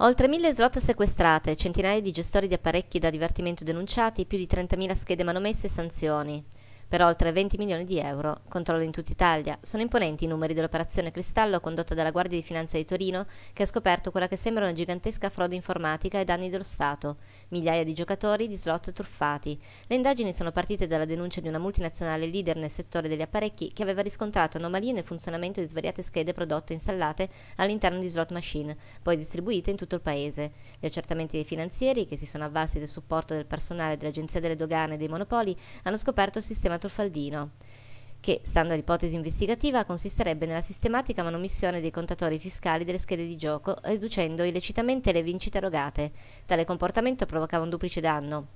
Oltre mille slot sequestrate, centinaia di gestori di apparecchi da divertimento denunciati, più di 30.000 schede manomesse e sanzioni per oltre 20 milioni di euro, controllo in tutta Italia. Sono imponenti i numeri dell'operazione Cristallo condotta dalla Guardia di Finanza di Torino, che ha scoperto quella che sembra una gigantesca frode informatica ai danni dello Stato, migliaia di giocatori di slot truffati. Le indagini sono partite dalla denuncia di una multinazionale leader nel settore degli apparecchi che aveva riscontrato anomalie nel funzionamento di svariate schede prodotte e installate all'interno di slot machine, poi distribuite in tutto il paese. Gli accertamenti dei finanzieri, che si sono avvalsi del supporto del personale dell'Agenzia delle Dogane e dei Monopoli, hanno scoperto il sistema chiamato il che, stando all'ipotesi investigativa, consisterebbe nella sistematica manomissione dei contatori fiscali delle schede di gioco, riducendo illecitamente le vincite erogate. Tale comportamento provocava un duplice danno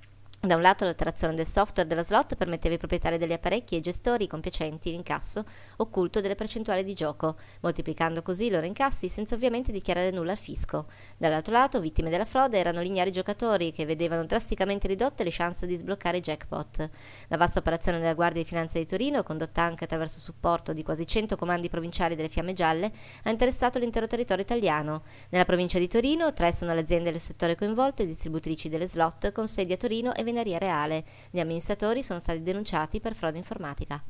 da un lato l'attrazione del software della slot permetteva ai proprietari degli apparecchi e ai gestori compiacenti l'incasso occulto delle percentuali di gioco, moltiplicando così i loro incassi senza ovviamente dichiarare nulla al fisco. Dall'altro lato, vittime della frode erano lignari giocatori che vedevano drasticamente ridotte le chance di sbloccare i jackpot. La vasta operazione della Guardia di Finanza di Torino, condotta anche attraverso il supporto di quasi 100 comandi provinciali delle Fiamme Gialle, ha interessato l'intero territorio italiano. Nella provincia di Torino, tre sono le aziende del settore coinvolte, distributrici delle slot, con sedi a Torino e Ingegneria Reale. Gli amministratori sono stati denunciati per frode informatica.